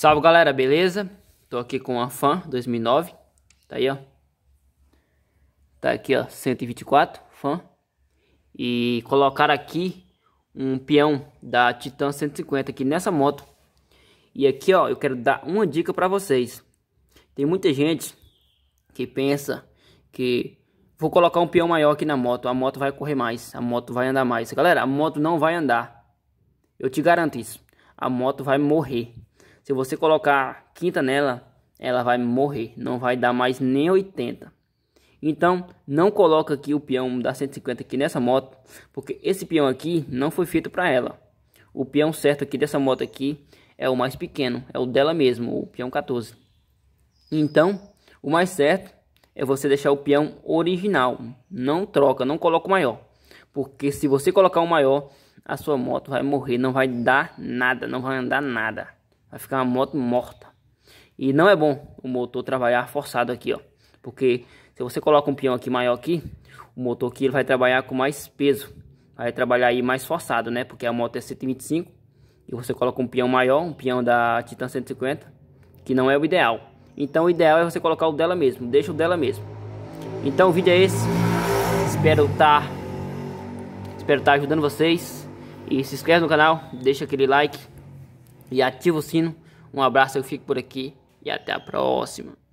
Salve galera, beleza? Tô aqui com a Fan 2009. Tá aí, ó. Tá aqui, ó, 124 Fan. E colocar aqui um peão da Titan 150 aqui nessa moto. E aqui, ó, eu quero dar uma dica para vocês. Tem muita gente que pensa que vou colocar um peão maior aqui na moto, a moto vai correr mais, a moto vai andar mais. Galera, a moto não vai andar. Eu te garanto isso. A moto vai morrer se você colocar quinta nela, ela vai morrer. Não vai dar mais nem 80. Então, não coloca aqui o peão da 150 aqui nessa moto, porque esse peão aqui não foi feito para ela. O peão certo aqui dessa moto aqui é o mais pequeno, é o dela mesmo, o peão 14. Então, o mais certo é você deixar o peão original, não troca, não coloca o maior. Porque se você colocar o maior, a sua moto vai morrer, não vai dar nada, não vai andar nada. Vai ficar uma moto morta. E não é bom o motor trabalhar forçado aqui, ó. Porque se você coloca um pião aqui maior aqui, o motor aqui ele vai trabalhar com mais peso. Vai trabalhar aí mais forçado, né? Porque a moto é 125 e você coloca um pião maior, um pião da Titan 150, que não é o ideal. Então o ideal é você colocar o dela mesmo, deixa o dela mesmo. Então o vídeo é esse. Espero estar tá, espero estar tá ajudando vocês e se inscreve no canal, deixa aquele like e ativa o sino. Um abraço, eu fico por aqui e até a próxima.